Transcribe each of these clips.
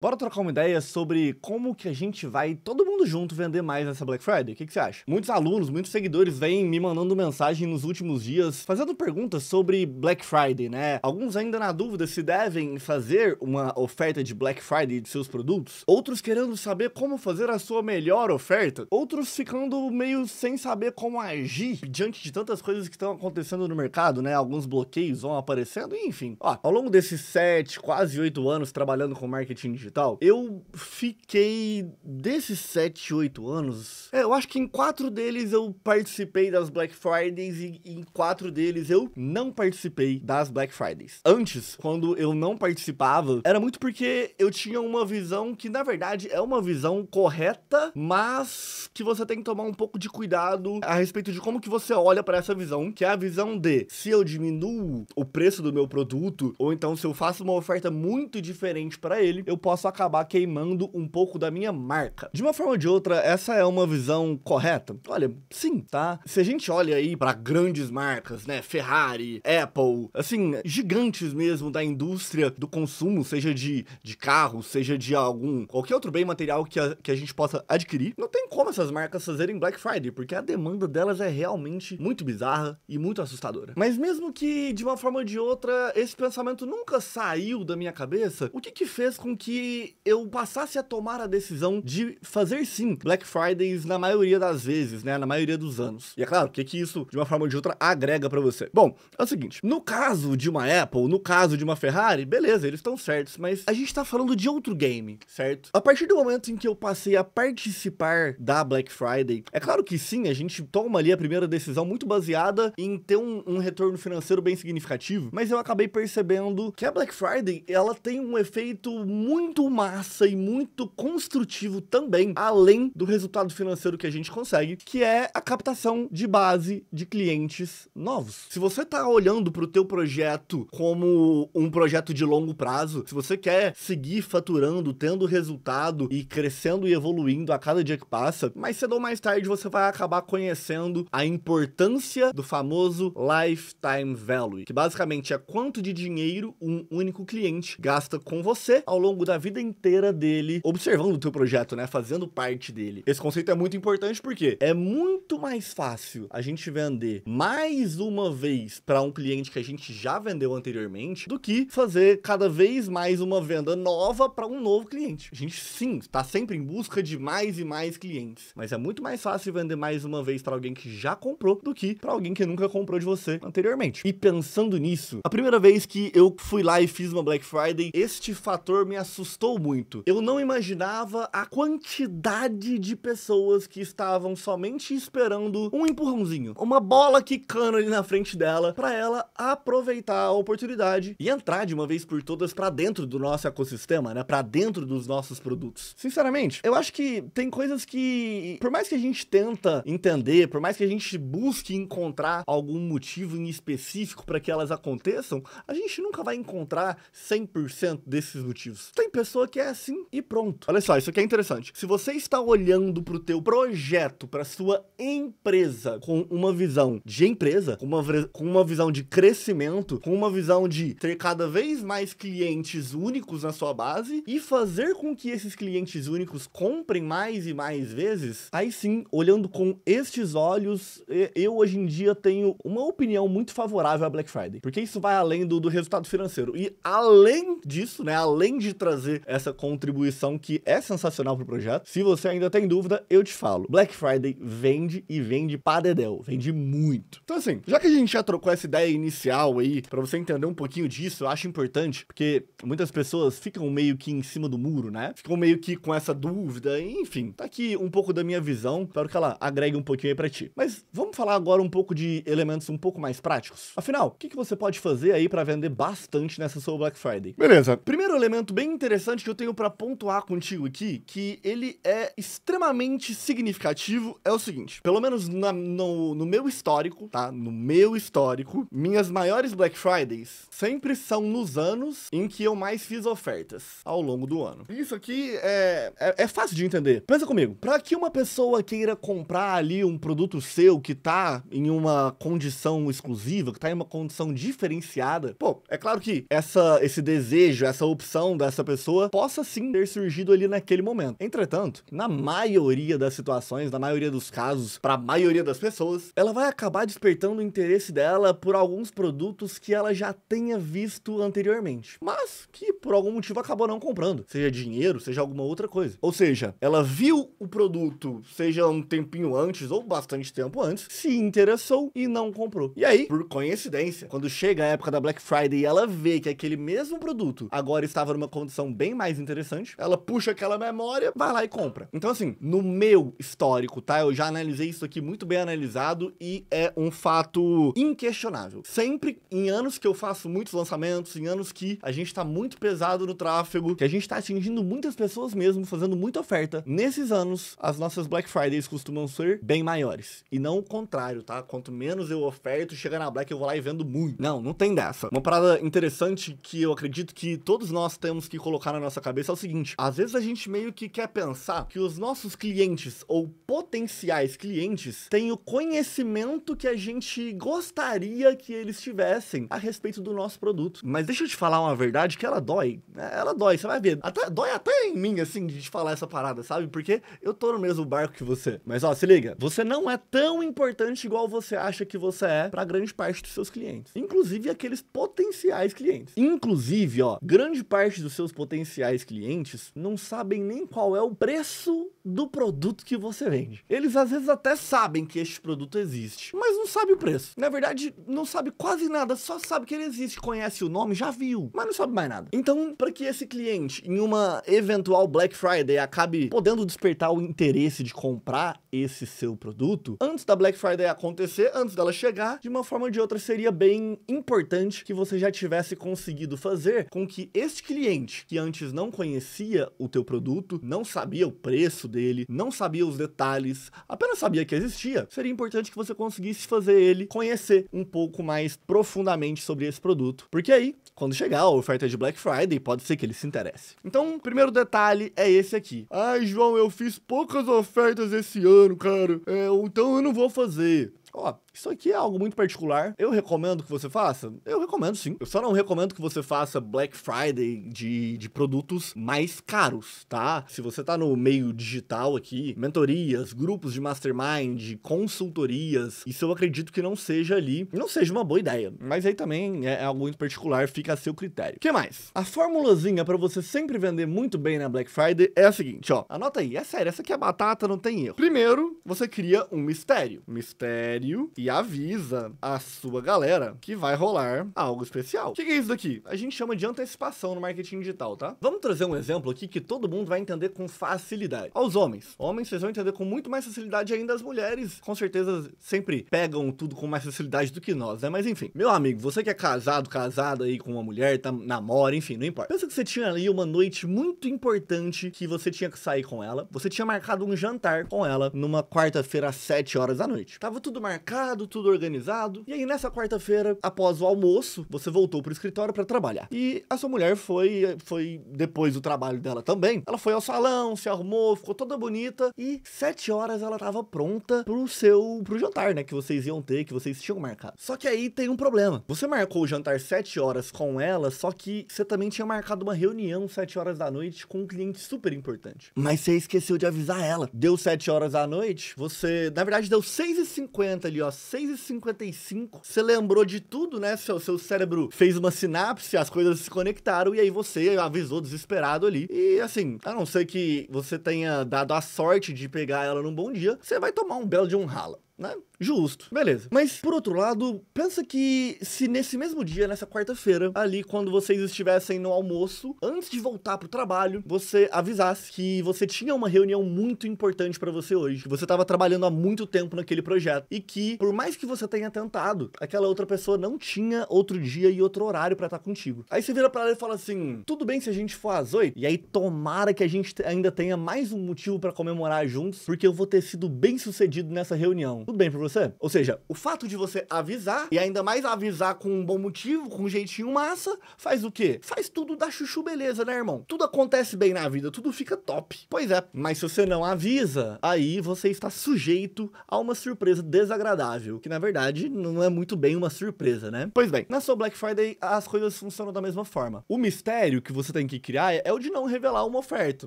Bora trocar uma ideia sobre como que a gente vai todo mundo junto vender mais nessa Black Friday. O que, que, você acha? Muitos alunos, muitos seguidores vêm me mandando mensagem nos últimos dias fazendo perguntas sobre Black Friday, né? Alguns ainda na dúvida se devem fazer uma oferta de Black Friday de seus produtos, outros querendo saber como fazer a sua melhor oferta, outros ficando meio sem saber como agir diante de tantas coisas que estão acontecendo no mercado, né? Alguns bloqueios vão aparecendo, enfim. Ó, ao longo desses sete, quase oito anos trabalhando com marketing de e tal, eu fiquei desses 7, 8 anos. É, eu acho que em quatro deles eu participei das Black Fridays e em quatro deles eu não participei das Black Fridays. Antes, quando eu não participava, era muito porque eu tinha uma visão que na verdade é uma visão correta, mas que você tem que tomar um pouco de cuidado a respeito de como que você olha para essa visão, que é a visão de se eu diminuo o preço do meu produto ou então se eu faço uma oferta muito diferente para ele, eu posso posso acabar queimando um pouco da minha marca. De uma forma ou de outra, essa é uma visão correta? Olha, sim, tá? Se a gente olha aí para grandes marcas, né, Ferrari, Apple, assim, gigantes mesmo da indústria do consumo, seja de, de carro, seja de algum qualquer outro bem material que a, que a gente possa adquirir, não tem como essas marcas fazerem Black Friday, porque a demanda delas é realmente muito bizarra e muito assustadora. Mas mesmo que de uma forma ou de outra esse pensamento nunca saiu da minha cabeça, o que que fez com que eu passasse a tomar a decisão de fazer sim Black Fridays na maioria das vezes, né? Na maioria dos anos. E é claro, o que, que isso, de uma forma ou de outra, agrega para você? Bom, é o seguinte: no caso de uma Apple, no caso de uma Ferrari, beleza, eles estão certos, mas a gente tá falando de outro game, certo? A partir do momento em que eu passei a participar da Black Friday, é claro que sim, a gente toma ali a primeira decisão muito baseada em ter um, um retorno financeiro bem significativo, mas eu acabei percebendo que a Black Friday ela tem um efeito muito muito massa e muito construtivo também, além do resultado financeiro que a gente consegue, que é a captação de base de clientes novos. Se você está olhando para o teu projeto como um projeto de longo prazo, se você quer seguir faturando, tendo resultado e crescendo e evoluindo a cada dia que passa, mais cedo ou mais tarde você vai acabar conhecendo a importância do famoso lifetime value, que basicamente é quanto de dinheiro um único cliente gasta com você ao longo da vida vida inteira dele observando o teu projeto, né? Fazendo parte dele. Esse conceito é muito importante porque é muito mais fácil a gente vender mais uma vez para um cliente que a gente já vendeu anteriormente do que fazer cada vez mais uma venda nova para um novo cliente. A gente sim está sempre em busca de mais e mais clientes, mas é muito mais fácil vender mais uma vez para alguém que já comprou do que para alguém que nunca comprou de você anteriormente. E pensando nisso, a primeira vez que eu fui lá e fiz uma Black Friday, este fator me assustou assustou muito. Eu não imaginava a quantidade de pessoas que estavam somente esperando um empurrãozinho, uma bola quicando ali na frente dela, para ela aproveitar a oportunidade e entrar de uma vez por todas para dentro do nosso ecossistema, né? Para dentro dos nossos produtos. Sinceramente, eu acho que tem coisas que, por mais que a gente tenta entender, por mais que a gente busque encontrar algum motivo em específico para que elas aconteçam, a gente nunca vai encontrar 100% desses motivos. Tem pessoas pessoa que é assim e pronto. Olha só, isso aqui é interessante. Se você está olhando para o teu projeto, para sua empresa, com uma visão de empresa, com uma, com uma visão de crescimento, com uma visão de ter cada vez mais clientes únicos na sua base e fazer com que esses clientes únicos comprem mais e mais vezes, aí sim, olhando com estes olhos, eu hoje em dia tenho uma opinião muito favorável à Black Friday, porque isso vai além do, do resultado financeiro. E além disso, né, além de trazer essa contribuição que é sensacional pro projeto. Se você ainda tem dúvida, eu te falo. Black Friday vende e vende dedéu. vende muito. Então assim, já que a gente já trocou essa ideia inicial aí, para você entender um pouquinho disso, eu acho importante, porque muitas pessoas ficam meio que em cima do muro, né? Ficam meio que com essa dúvida, enfim. Tá aqui um pouco da minha visão, espero que ela agregue um pouquinho aí pra ti. Mas vamos falar agora um pouco de elementos um pouco mais práticos. Afinal, o que, que você pode fazer aí para vender bastante nessa sua Black Friday? Beleza. Primeiro elemento bem interessante interessante que eu tenho para pontuar contigo aqui, que ele é extremamente significativo, é o seguinte: pelo menos na, no, no meu histórico, tá? No meu histórico, minhas maiores Black Fridays sempre são nos anos em que eu mais fiz ofertas ao longo do ano. Isso aqui é, é, é fácil de entender. Pensa comigo, para que uma pessoa queira comprar ali um produto seu que tá em uma condição exclusiva, que tá em uma condição diferenciada, pô, é claro que essa, esse desejo, essa opção dessa pessoa pessoa possa sim ter surgido ali naquele momento. Entretanto, na maioria das situações, na maioria dos casos, para a maioria das pessoas, ela vai acabar despertando o interesse dela por alguns produtos que ela já tenha visto anteriormente, mas que por algum motivo acabou não comprando, seja dinheiro, seja alguma outra coisa. Ou seja, ela viu o produto, seja um tempinho antes ou bastante tempo antes, se interessou e não comprou. E aí, por coincidência, quando chega a época da Black Friday e ela vê que aquele mesmo produto agora estava numa condição bem mais interessante. Ela puxa aquela memória, vai lá e compra. Então, assim, no meu histórico, tá? Eu já analisei isso aqui muito bem analisado e é um fato inquestionável. Sempre em anos que eu faço muitos lançamentos, em anos que a gente tá muito pesado no tráfego, que a gente tá atingindo muitas pessoas mesmo, fazendo muita oferta, nesses anos as nossas Black Fridays costumam ser bem maiores. E não o contrário, tá? Quanto menos eu oferto, chega na Black eu vou lá e vendo muito. Não, não tem dessa. Uma parada interessante que eu acredito que todos nós temos que colocar colocar na nossa cabeça é o seguinte: às vezes a gente meio que quer pensar que os nossos clientes ou potenciais clientes têm o conhecimento que a gente gostaria que eles tivessem a respeito do nosso produto. Mas deixa eu te falar uma verdade que ela dói. Ela dói, você vai ver. Até, dói até em mim, assim, de te falar essa parada, sabe? Porque eu tô no mesmo barco que você. Mas ó, se liga, você não é tão importante igual você acha que você é para grande parte dos seus clientes. Inclusive aqueles potenciais clientes. Inclusive, ó, grande parte dos seus potenciais potenciais clientes não sabem nem qual é o preço do produto que você vende. Eles às vezes até sabem que este produto existe, mas não sabe o preço. Na verdade, não sabe quase nada, só sabe que ele existe, conhece o nome, já viu, mas não sabe mais nada. Então, para que esse cliente, em uma eventual Black Friday, acabe podendo despertar o interesse de comprar esse seu produto, antes da Black Friday acontecer, antes dela chegar, de uma forma ou de outra, seria bem importante que você já tivesse conseguido fazer com que este cliente, que antes não conhecia o teu produto, não sabia o preço dele, dele, não sabia os detalhes, apenas sabia que existia, seria importante que você conseguisse fazer ele conhecer um pouco mais profundamente sobre esse produto, porque aí, quando chegar a oferta de Black Friday, pode ser que ele se interesse. Então, o primeiro detalhe é esse aqui. Ai, João, eu fiz poucas ofertas esse ano, cara, é, então eu não vou fazer. Ó, isso aqui é algo muito particular. Eu recomendo que você faça? Eu recomendo sim. Eu só não recomendo que você faça Black Friday de, de produtos mais caros, tá? Se você tá no meio digital aqui, mentorias, grupos de mastermind, consultorias, isso eu acredito que não seja ali, não seja uma boa ideia. Mas aí também é, é algo muito particular, fica a seu critério. O que mais? A formulazinha para você sempre vender muito bem na Black Friday é a seguinte, ó. Anota aí, é sério, essa aqui é batata, não tem erro. Primeiro, você cria um mistério. Mistério e avisa a sua galera que vai rolar algo especial. O que, que é isso daqui? A gente chama de antecipação no marketing digital, tá? Vamos trazer um exemplo aqui que todo mundo vai entender com facilidade. Aos homens. Homens, vocês vão entender com muito mais facilidade ainda as mulheres. Com certeza, sempre pegam tudo com mais facilidade do que nós, né? Mas enfim. Meu amigo, você que é casado, casada aí com uma mulher, tá, namora, enfim, não importa. Pensa que você tinha ali uma noite muito importante que você tinha que sair com ela. Você tinha marcado um jantar com ela numa quarta-feira às 7 horas da noite. Tava tudo marcado tudo organizado. E aí nessa quarta-feira, após o almoço, você voltou pro escritório para trabalhar. E a sua mulher foi foi depois do trabalho dela também. Ela foi ao salão, se arrumou, ficou toda bonita e sete horas ela tava pronta pro seu pro jantar, né, que vocês iam ter, que vocês tinham marcado. Só que aí tem um problema. Você marcou o jantar sete horas com ela, só que você também tinha marcado uma reunião sete horas da noite com um cliente super importante. Mas você esqueceu de avisar ela. Deu sete horas da noite, você, na verdade deu 6h50 ali, ó, 6h55, você lembrou de tudo, né? Seu, seu cérebro fez uma sinapse, as coisas se conectaram e aí você avisou desesperado ali. E assim, a não ser que você tenha dado a sorte de pegar ela num bom dia, você vai tomar um belo de um rala né? Justo, beleza. Mas, por outro lado, pensa que se nesse mesmo dia, nessa quarta-feira, ali quando vocês estivessem no almoço, antes de voltar pro trabalho, você avisasse que você tinha uma reunião muito importante para você hoje, que você estava trabalhando há muito tempo naquele projeto e que, por mais que você tenha tentado, aquela outra pessoa não tinha outro dia e outro horário para estar tá contigo. Aí você vira para ela e fala assim: tudo bem se a gente for às oito, e aí tomara que a gente ainda tenha mais um motivo para comemorar juntos, porque eu vou ter sido bem sucedido nessa reunião tudo bem pra você? Ou seja, o fato de você avisar, e ainda mais avisar com um bom motivo, com um jeitinho massa, faz o quê? Faz tudo da chuchu beleza, né, irmão? Tudo acontece bem na vida, tudo fica top. Pois é, mas se você não avisa, aí você está sujeito a uma surpresa desagradável, que na verdade não é muito bem uma surpresa, né? Pois bem, na sua Black Friday as coisas funcionam da mesma forma. O mistério que você tem que criar é o de não revelar uma oferta.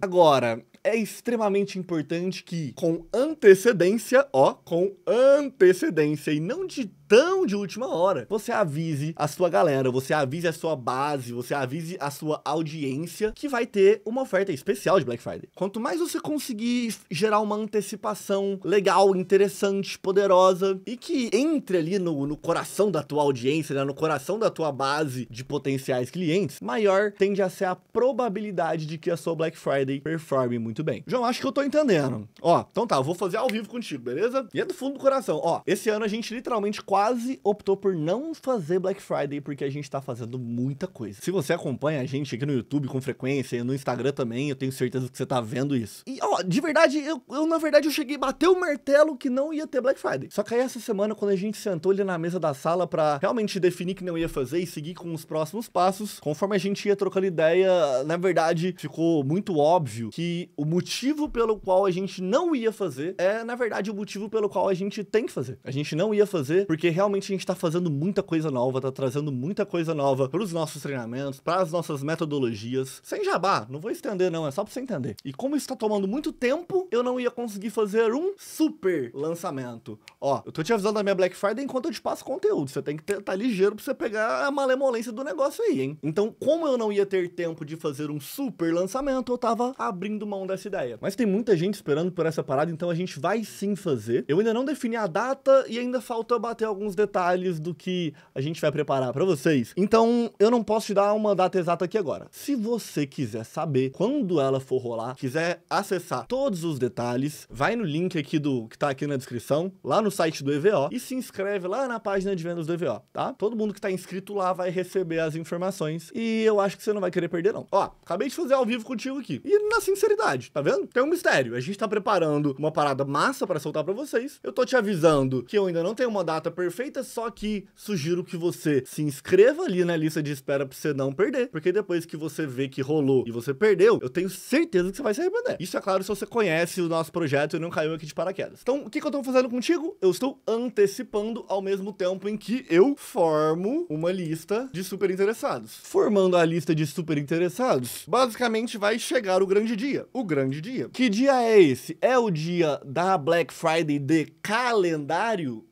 Agora, é extremamente importante que com antecedência, ó, com antecedência e não de tão de última hora, você avise a sua galera, você avise a sua base, você avise a sua audiência que vai ter uma oferta especial de Black Friday. Quanto mais você conseguir gerar uma antecipação legal, interessante, poderosa e que entre ali no, no coração da tua audiência, né, no coração da tua base de potenciais clientes, maior tende a ser a probabilidade de que a sua Black Friday performe muito bem. João, acho que eu tô entendendo. Ó, então tá, eu vou fazer ao vivo contigo, beleza? E é do fundo do coração. Ó, esse ano a gente literalmente quase quase optou por não fazer Black Friday porque a gente está fazendo muita coisa. Se você acompanha a gente aqui no YouTube com frequência, e no Instagram também, eu tenho certeza que você está vendo isso. E ó, de verdade, eu, eu na verdade eu cheguei a bater o martelo que não ia ter Black Friday. Só que aí essa semana, quando a gente sentou ali na mesa da sala para realmente definir que não ia fazer e seguir com os próximos passos, conforme a gente ia trocando ideia, na verdade ficou muito óbvio que o motivo pelo qual a gente não ia fazer é, na verdade, o motivo pelo qual a gente tem que fazer. A gente não ia fazer porque realmente a gente está fazendo muita coisa nova, está trazendo muita coisa nova para os nossos treinamentos, para as nossas metodologias. Sem jabá, não vou estender não, é só para você entender. E como isso está tomando muito tempo, eu não ia conseguir fazer um super lançamento. Ó, eu tô te avisando da minha Black Friday enquanto eu te passo conteúdo. Você tem que estar tá ligeiro para você pegar a malemolência do negócio aí, hein? Então, como eu não ia ter tempo de fazer um super lançamento, eu tava abrindo mão dessa ideia. Mas tem muita gente esperando por essa parada, então a gente vai sim fazer. Eu ainda não defini a data e ainda falta bater alguns alguns detalhes do que a gente vai preparar para vocês. Então, eu não posso te dar uma data exata aqui agora. Se você quiser saber quando ela for rolar, quiser acessar todos os detalhes, vai no link aqui do que tá aqui na descrição, lá no site do EVO e se inscreve lá na página de vendas do EVO, tá? Todo mundo que tá inscrito lá vai receber as informações e eu acho que você não vai querer perder não. Ó, acabei de fazer ao vivo contigo aqui. E na sinceridade, tá vendo? Tem um mistério. A gente tá preparando uma parada massa para soltar para vocês. Eu tô te avisando que eu ainda não tenho uma data perfeita, só que sugiro que você se inscreva ali na lista de espera pra você não perder, porque depois que você vê que rolou e você perdeu, eu tenho certeza que você vai se arrepender. Isso é claro se você conhece o nosso projeto e não caiu aqui de paraquedas. Então, o que, que eu tô fazendo contigo? Eu estou antecipando ao mesmo tempo em que eu formo uma lista de super interessados. Formando a lista de super interessados, basicamente vai chegar o grande dia. O grande dia. Que dia é esse? É o dia da Black Friday de calendário?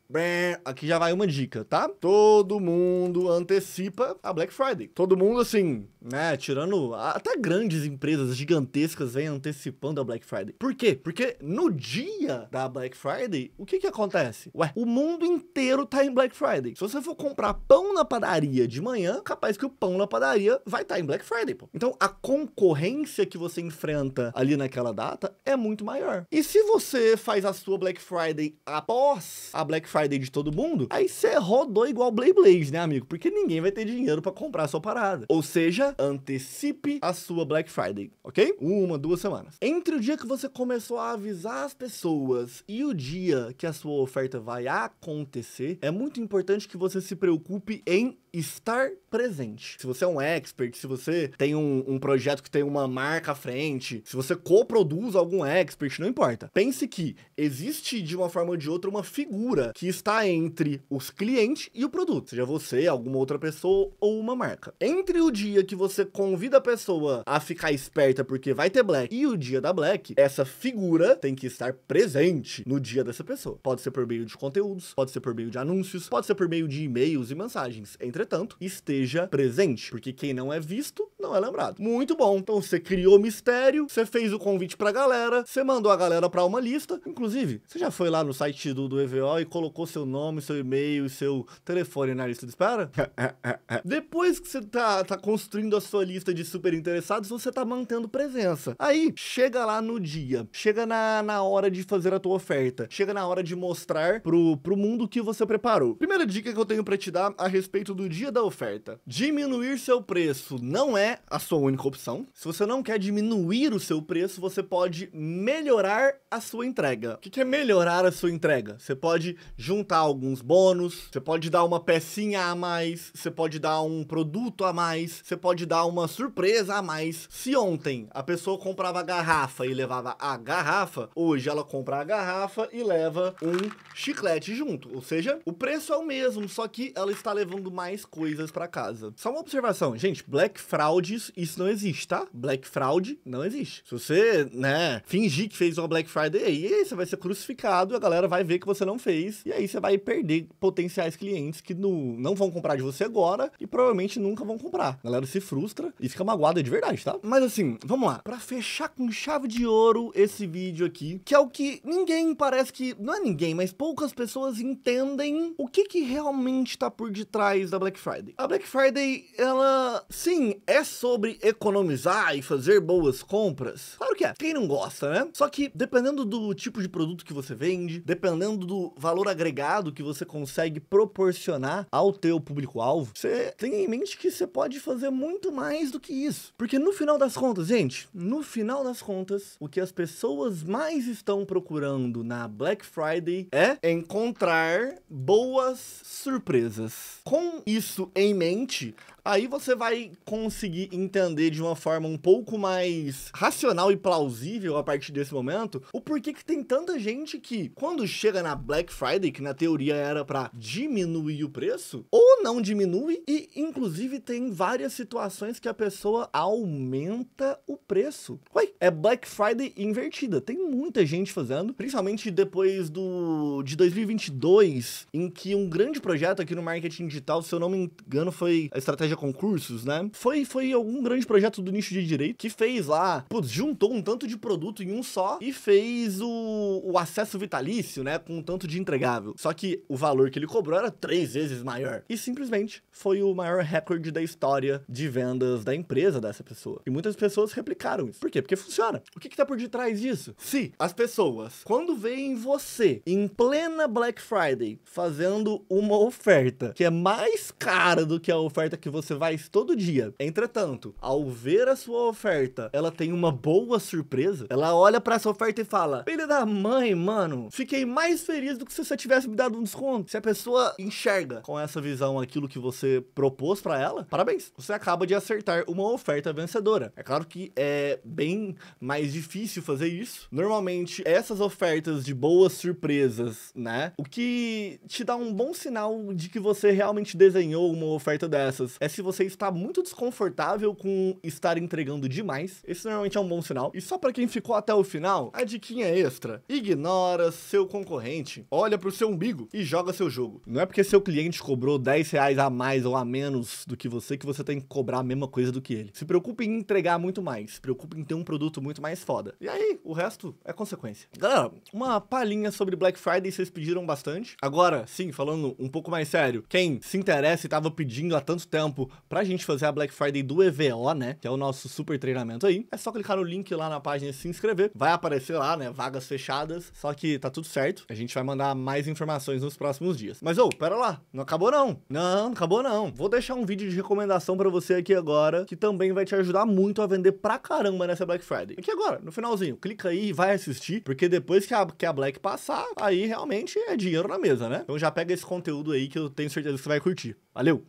Aqui já vai uma dica, tá? Todo mundo antecipa a Black Friday. Todo mundo, assim, né? Tirando. Até grandes empresas gigantescas vêm antecipando a Black Friday. Por quê? Porque no dia da Black Friday, o que que acontece? Ué, o mundo inteiro tá em Black Friday. Se você for comprar pão na padaria de manhã, capaz que o pão na padaria vai estar tá em Black Friday, pô. Então a concorrência que você enfrenta ali naquela data é muito maior. E se você faz a sua Black Friday após a Black Friday, Friday de todo mundo, aí você rodou igual Blade Blaze, né, amigo? Porque ninguém vai ter dinheiro para comprar a sua parada. Ou seja, antecipe a sua Black Friday, ok? Uma, duas semanas. Entre o dia que você começou a avisar as pessoas e o dia que a sua oferta vai acontecer, é muito importante que você se preocupe em estar presente. Se você é um expert, se você tem um, um projeto que tem uma marca à frente, se você coproduz algum expert, não importa. Pense que existe de uma forma ou de outra uma figura que está entre os clientes e o produto, seja você, alguma outra pessoa ou uma marca. Entre o dia que você convida a pessoa a ficar esperta porque vai ter black e o dia da black, essa figura tem que estar presente no dia dessa pessoa. Pode ser por meio de conteúdos, pode ser por meio de anúncios, pode ser por meio de e-mails e mensagens, entre entretanto, esteja presente, porque quem não é visto não é lembrado. Muito bom. Então você criou mistério, você fez o convite pra galera, você mandou a galera pra uma lista. Inclusive, você já foi lá no site do, do EVO e colocou seu nome, seu e-mail, seu telefone na lista de espera? Depois que você tá, tá construindo a sua lista de super interessados, você tá mantendo presença. Aí, chega lá no dia, chega na, na hora de fazer a tua oferta, chega na hora de mostrar pro, pro mundo que você preparou. Primeira dica que eu tenho para te dar a respeito do dia da oferta. Diminuir seu preço não é a sua única opção. Se você não quer diminuir o seu preço, você pode melhorar a sua entrega. O que é melhorar a sua entrega? Você pode juntar alguns bônus, você pode dar uma pecinha a mais, você pode dar um produto a mais, você pode dar uma surpresa a mais. Se ontem a pessoa comprava a garrafa e levava a garrafa, hoje ela compra a garrafa e leva um chiclete junto. Ou seja, o preço é o mesmo, só que ela está levando mais mais coisas para casa. Só uma observação, gente, black frauds, isso não existe, tá? Black fraud não existe. Se você, né, fingir que fez uma Black Friday aí, você vai ser crucificado, a galera vai ver que você não fez, e aí você vai perder potenciais clientes que no, não vão comprar de você agora e provavelmente nunca vão comprar. A galera se frustra e fica magoada de verdade, tá? Mas assim, vamos lá. Para fechar com chave de ouro esse vídeo aqui, que é o que ninguém parece que, não é ninguém, mas poucas pessoas entendem o que que realmente tá por detrás da Black Black Friday. A Black Friday, ela sim, é sobre economizar e fazer boas compras. Claro que é. Quem não gosta, né? Só que dependendo do tipo de produto que você vende, dependendo do valor agregado que você consegue proporcionar ao teu público-alvo, você tem em mente que você pode fazer muito mais do que isso. Porque no final das contas, gente, no final das contas, o que as pessoas mais estão procurando na Black Friday é encontrar boas surpresas. Com isso, isso em mente, aí você vai conseguir entender de uma forma um pouco mais racional e plausível a partir desse momento o porquê que tem tanta gente que, quando chega na Black Friday, que na teoria era para diminuir o preço, ou não diminui, e inclusive tem várias situações que a pessoa aumenta o preço. Ué, é Black Friday invertida. Tem muita gente fazendo, principalmente depois do de 2022, em que um grande projeto aqui no marketing digital, se eu não me engano, foi a estratégia concursos, né? Foi, foi algum grande projeto do nicho de direito que fez lá, putz, juntou um tanto de produto em um só e fez o, o acesso vitalício, né? Com um tanto de entregável. Só que o valor que ele cobrou era três vezes maior. E simplesmente foi o maior recorde da história de vendas da empresa dessa pessoa. E muitas pessoas replicaram isso. Por quê? Porque funciona. O que, que tá por detrás disso? Se as pessoas, quando veem você em plena Black Friday fazendo uma oferta que é mais cara do que a oferta que você você vai todo dia. Entretanto, ao ver a sua oferta, ela tem uma boa surpresa. Ela olha para essa oferta e fala: Filha da mãe, mano, fiquei mais feliz do que se você tivesse me dado um desconto. Se a pessoa enxerga com essa visão aquilo que você propôs para ela, parabéns. Você acaba de acertar uma oferta vencedora. É claro que é bem mais difícil fazer isso. Normalmente, essas ofertas de boas surpresas, né? O que te dá um bom sinal de que você realmente desenhou uma oferta dessas é é se você está muito desconfortável com estar entregando demais, esse normalmente é um bom sinal. E só para quem ficou até o final, a diquinha extra: ignora seu concorrente, olha pro seu umbigo e joga seu jogo. Não é porque seu cliente cobrou 10 reais a mais ou a menos do que você que você tem que cobrar a mesma coisa do que ele. Se preocupe em entregar muito mais, se preocupe em ter um produto muito mais foda. E aí, o resto é consequência. Galera, uma palhinha sobre Black Friday vocês pediram bastante. Agora, sim, falando um pouco mais sério, quem se interessa e estava pedindo há tanto tempo papo pra gente fazer a Black Friday do EVO, né? Que é o nosso super treinamento aí. É só clicar no link lá na página e se inscrever. Vai aparecer lá, né? Vagas fechadas. Só que tá tudo certo. A gente vai mandar mais informações nos próximos dias. Mas, ô, oh, pera lá. Não acabou não. Não, não acabou não. Vou deixar um vídeo de recomendação pra você aqui agora, que também vai te ajudar muito a vender pra caramba nessa Black Friday. Aqui agora, no finalzinho. Clica aí e vai assistir, porque depois que a, que a Black passar, aí realmente é dinheiro na mesa, né? Então já pega esse conteúdo aí que eu tenho certeza que você vai curtir. Valeu!